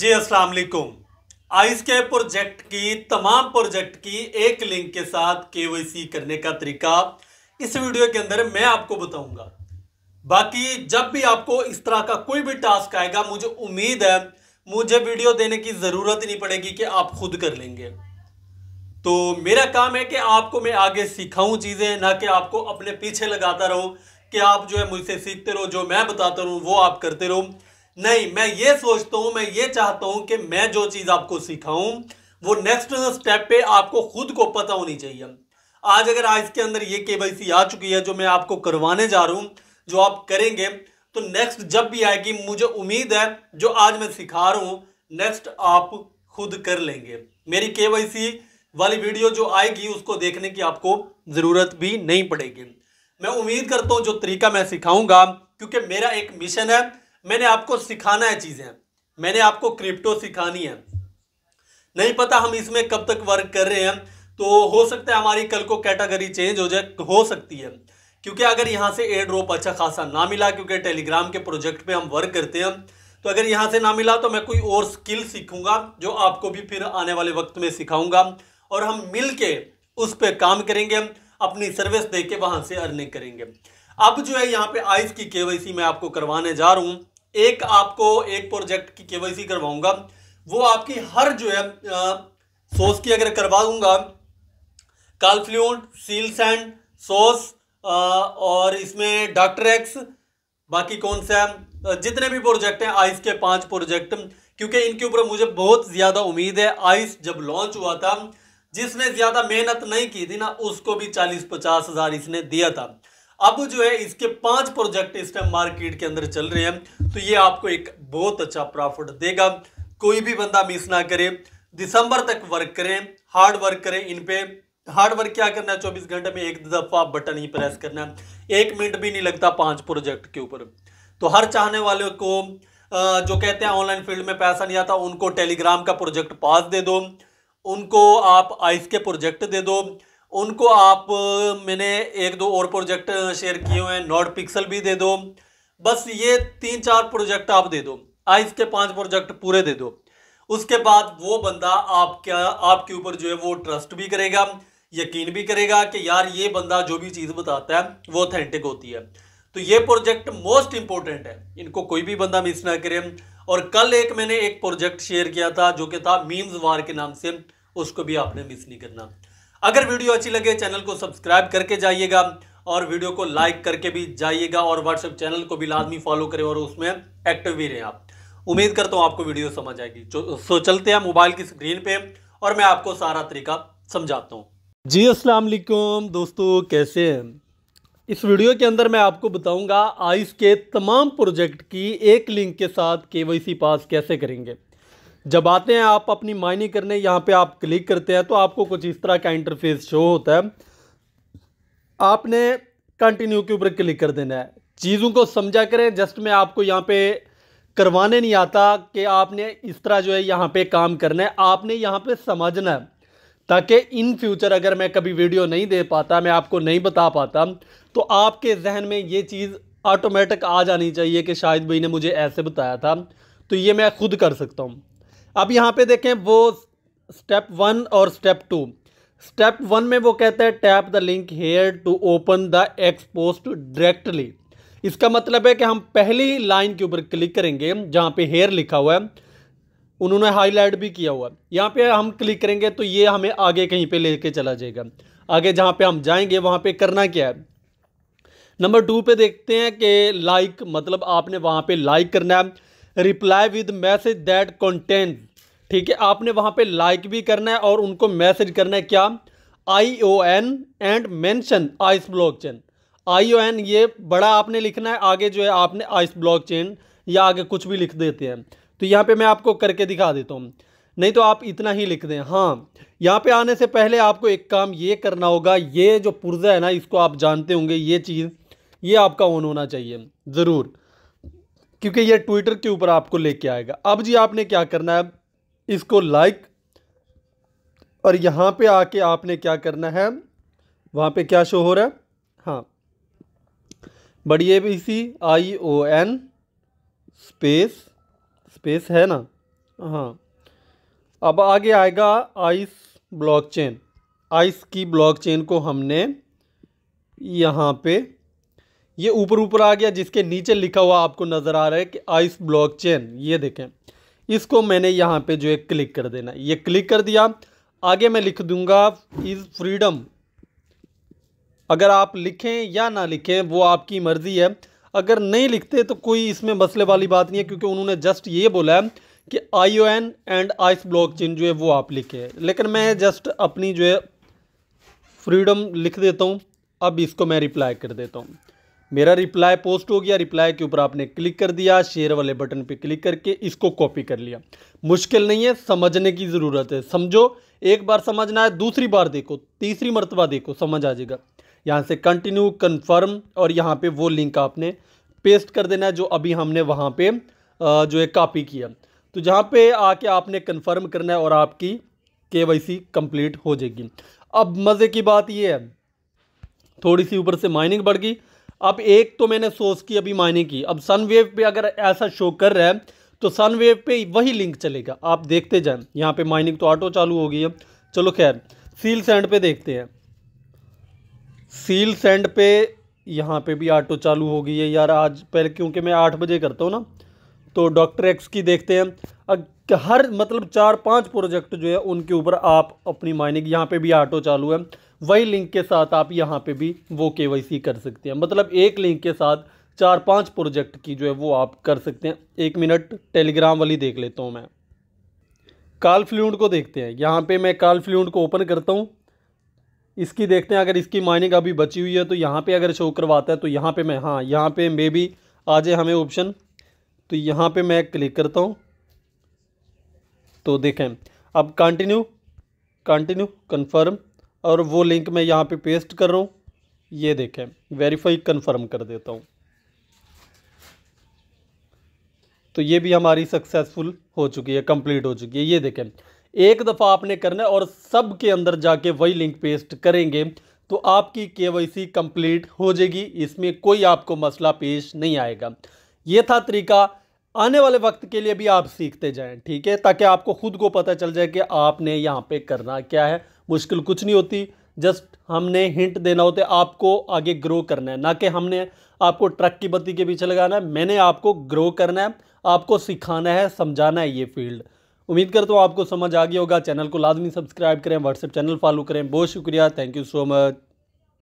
जी अस्सलाम वालेकुम के प्रोजेक्ट की तमाम प्रोजेक्ट की एक लिंक के साथ केवाईसी करने का तरीका इस वीडियो के अंदर मैं आपको बताऊंगा बाकी जब भी आपको इस तरह का कोई भी टास्क आएगा मुझे उम्मीद है मुझे वीडियो देने की ज़रूरत ही नहीं पड़ेगी कि आप खुद कर लेंगे तो मेरा काम है कि आपको मैं आगे सिखाऊं चीज़ें ना कि आपको अपने पीछे लगाता रहूं कि आप जो है मुझसे सीखते रहो जो मैं बताता रहूं वो आप करते रहो नहीं मैं ये सोचता हूँ मैं ये चाहता हूँ कि मैं जो चीज़ आपको सिखाऊं वो नेक्स्ट स्टेप पे आपको खुद को पता होनी चाहिए आज अगर आज के अंदर ये के आ चुकी है जो मैं आपको करवाने जा रहा हूँ जो आप करेंगे तो नेक्स्ट जब भी आएगी मुझे उम्मीद है जो आज मैं सिखा रहा हूँ नेक्स्ट आप खुद कर लेंगे मेरी के वाली वीडियो जो आएगी उसको देखने की आपको ज़रूरत भी नहीं पड़ेगी मैं उम्मीद करता हूँ जो तरीका मैं सिखाऊंगा क्योंकि मेरा एक मिशन है मैंने आपको सिखाना है चीज़ें मैंने आपको क्रिप्टो सिखानी है नहीं पता हम इसमें कब तक वर्क कर रहे हैं तो हो सकता है हमारी कल को कैटेगरी चेंज हो जाए हो सकती है क्योंकि अगर यहाँ से एयर ड्रॉप अच्छा खासा ना मिला क्योंकि टेलीग्राम के प्रोजेक्ट पे हम वर्क करते हैं तो अगर यहाँ से ना मिला तो मैं कोई और स्किल सीखूंगा जो आपको भी फिर आने वाले वक्त में सिखाऊंगा और हम मिल के उस पर काम करेंगे अपनी सर्विस दे के वहाँ से अर्निंग करेंगे अब जो है यहाँ पे आइस की केवाईसी मैं आपको करवाने जा रहा हूँ एक आपको एक प्रोजेक्ट की केवाईसी करवाऊंगा वो आपकी हर जो है सोस की अगर करवाऊंगा कालफ्लूड सील सैंड सोस और इसमें डॉक्टर एक्स बाकी कौन सा जितने भी प्रोजेक्ट हैं आइस के पांच प्रोजेक्ट क्योंकि इनके ऊपर मुझे बहुत ज़्यादा उम्मीद है आइस जब लॉन्च हुआ था जिसने ज़्यादा मेहनत नहीं की थी ना उसको भी चालीस पचास हज़ार इसने दिया था अब जो है इसके पांच प्रोजेक्ट इस टाइम मार्केट के अंदर चल रहे हैं तो ये आपको एक बहुत अच्छा प्रॉफिट देगा कोई भी बंदा मिस ना करे दिसंबर तक वर्क करें हार्ड वर्क करें इन पे हार्ड वर्क क्या करना है चौबीस घंटे में एक दफा बटन ही प्रेस करना है एक मिनट भी नहीं लगता पांच प्रोजेक्ट के ऊपर तो हर चाहने वाले को जो कहते हैं ऑनलाइन फील्ड में पैसा नहीं आता उनको टेलीग्राम का प्रोजेक्ट पास दे दो उनको आप आइस के प्रोजेक्ट दे दो उनको आप मैंने एक दो और प्रोजेक्ट शेयर किए हुए हैं नॉट पिक्सल भी दे दो बस ये तीन चार प्रोजेक्ट आप दे दो आइस के पांच प्रोजेक्ट पूरे दे दो उसके बाद वो बंदा आपका आपके ऊपर जो है वो ट्रस्ट भी करेगा यकीन भी करेगा कि यार ये बंदा जो भी चीज़ बताता है वो ऑथेंटिक होती है तो ये प्रोजेक्ट मोस्ट इंपॉर्टेंट है इनको कोई भी बंदा मिस ना करे और कल एक मैंने एक प्रोजेक्ट शेयर किया था जो कि था मीम्स वार के नाम से उसको भी आपने मिस नहीं करना अगर वीडियो अच्छी लगे चैनल को सब्सक्राइब करके जाइएगा और वीडियो को लाइक करके भी जाइएगा और व्हाट्सएप चैनल को भी लाजमी फॉलो करें और उसमें एक्टिव भी रहें आप उम्मीद करता हूँ आपको वीडियो समझ आएगी सो चलते हैं मोबाइल की स्क्रीन पे और मैं आपको सारा तरीका समझाता हूँ जी असलकुम दोस्तों कैसे हैं इस वीडियो के अंदर मैं आपको बताऊंगा आइस के तमाम प्रोजेक्ट की एक लिंक के साथ केवाईसी पास कैसे करेंगे जब आते हैं आप अपनी माइनिंग करने यहाँ पे आप क्लिक करते हैं तो आपको कुछ इस तरह का इंटरफेस शो होता है आपने कंटिन्यू के ऊपर क्लिक कर देना है चीज़ों को समझा करें जस्ट मैं आपको यहाँ पे करवाने नहीं आता कि आपने इस तरह जो है यहाँ पे काम करना है आपने यहाँ पे समझना है ताकि इन फ्यूचर अगर मैं कभी वीडियो नहीं दे पाता मैं आपको नहीं बता पाता तो आपके जहन में ये चीज़ ऑटोमेटिक आ जानी चाहिए कि शाहिद भाई ने मुझे ऐसे बताया था तो ये मैं खुद कर सकता हूँ अब यहाँ पे देखें वो स्टेप वन और स्टेप टू स्टेप वन में वो कहता है tap the link here to open the X post directly इसका मतलब है कि हम पहली लाइन के ऊपर क्लिक करेंगे जहाँ पे हेयर लिखा हुआ है उन्होंने हाईलाइट भी किया हुआ है यहाँ पे हम क्लिक करेंगे तो ये हमें आगे कहीं पे लेके चला जाएगा आगे जहाँ पे हम जाएंगे वहाँ पे करना क्या है नंबर टू पे देखते हैं कि लाइक मतलब आपने वहाँ पे लाइक करना है reply with message that content ठीक है आपने वहाँ पे लाइक भी करना है और उनको मैसेज करना है क्या I O N and mention ice blockchain I O N ये बड़ा आपने लिखना है आगे जो है आपने आइस ब्लॉक चेन या आगे कुछ भी लिख देते हैं तो यहाँ पे मैं आपको करके दिखा देता हूँ नहीं तो आप इतना ही लिख दें हाँ यहाँ पे आने से पहले आपको एक काम ये करना होगा ये जो पुर्जा है ना इसको आप जानते होंगे ये चीज़ ये आपका ऑन होना चाहिए ज़रूर क्योंकि ये ट्विटर के ऊपर आपको लेके आएगा अब जी आपने क्या करना है इसको लाइक और यहाँ पे आके आपने क्या करना है वहाँ पे क्या शो हो रहा है हाँ बड़ी A B C I O N space space है ना हाँ अब आगे आएगा आइस ब्लॉकचेन आइस की ब्लॉकचेन को हमने यहाँ पे ये ऊपर ऊपर आ गया जिसके नीचे लिखा हुआ आपको नज़र आ रहा है कि आइस ब्लॉक चेन ये देखें इसको मैंने यहाँ पे जो है क्लिक कर देना ये क्लिक कर दिया आगे मैं लिख दूंगा इज़ फ्रीडम अगर आप लिखें या ना लिखें वो आपकी मर्ज़ी है अगर नहीं लिखते तो कोई इसमें मसले वाली बात नहीं है क्योंकि उन्होंने जस्ट ये बोला है कि I O N and ice blockchain जो है वो आप लिखे लेकिन मैं जस्ट अपनी जो है फ्रीडम लिख देता हूँ अब इसको मैं रिप्लाई कर देता हूँ मेरा रिप्लाई पोस्ट हो गया रिप्लाई के ऊपर आपने क्लिक कर दिया शेयर वाले बटन पे क्लिक करके इसको कॉपी कर लिया मुश्किल नहीं है समझने की ज़रूरत है समझो एक बार समझना है दूसरी बार देखो तीसरी मरतबा देखो समझ आ जाएगा यहाँ से कंटिन्यू कन्फर्म और यहाँ पे वो लिंक आपने पेस्ट कर देना है जो अभी हमने वहाँ पर जो है कापी किया तो जहाँ पर आके आपने कन्फर्म करना है और आपकी के वाई सी कंप्लीट हो जाएगी अब मज़े की बात ये है थोड़ी सी ऊपर से माइनिंग बढ़ गई अब एक तो मैंने सोर्स की अभी माइनिंग की अब सन वेव पे अगर ऐसा शो कर रहा है तो सन वेव पे वही लिंक चलेगा आप देखते जाएं यहाँ पे माइनिंग तो ऑटो चालू हो गई है चलो खैर सील सेंड पे देखते हैं सील सैंड पे यहाँ पे भी ऑटो चालू हो गई है यार आज पहले क्योंकि मैं आठ बजे करता हूँ ना तो डॉक्टर एक्स की देखते हैं अब हर मतलब चार पांच प्रोजेक्ट जो है उनके ऊपर आप अपनी माइनिंग यहाँ पे भी ऑटो चालू है वही लिंक के साथ आप यहाँ पे भी वो के कर सकते हैं मतलब एक लिंक के साथ चार पांच प्रोजेक्ट की जो है वो आप कर सकते हैं एक मिनट टेलीग्राम वाली देख लेता हूँ मैं काल फ्लूड को देखते हैं यहाँ पे मैं काल फ्लूड को ओपन करता हूँ इसकी देखते हैं अगर इसकी माइनिंग अभी बची हुई है तो यहाँ पे अगर शो करवाता है तो यहाँ पे मैं हाँ यहाँ पे मे बी आ जाए हमें ऑप्शन तो यहाँ पे मैं क्लिक करता हूँ तो देखें अब कंटिन्यू कंटिन्यू कंफर्म और वो लिंक मैं यहाँ पे पेस्ट कर रहा हूँ ये देखें वेरीफाई कंफर्म कर देता हूँ तो ये भी हमारी सक्सेसफुल हो चुकी है कंप्लीट हो चुकी है ये देखें एक दफ़ा आपने करना है और सब के अंदर जाके वही लिंक पेस्ट करेंगे तो आपकी के वाई सी कंप्लीट हो जाएगी इसमें कोई आपको मसला पेश नहीं आएगा ये था तरीका आने वाले वक्त के लिए भी आप सीखते जाएं ठीक है ताकि आपको खुद को पता चल जाए कि आपने यहाँ पे करना क्या है मुश्किल कुछ नहीं होती जस्ट हमने हिंट देना होता है आपको आगे ग्रो करना है ना कि हमने आपको ट्रक की बत्ती के पीछे लगाना है मैंने आपको ग्रो करना है आपको सिखाना है समझाना है ये फील्ड उम्मीद करता हूँ आपको समझ आ गया होगा चैनल को लाजमी सब्सक्राइब करें व्हाट्सएप चैनल फॉलो करें बहुत शुक्रिया थैंक यू सो मच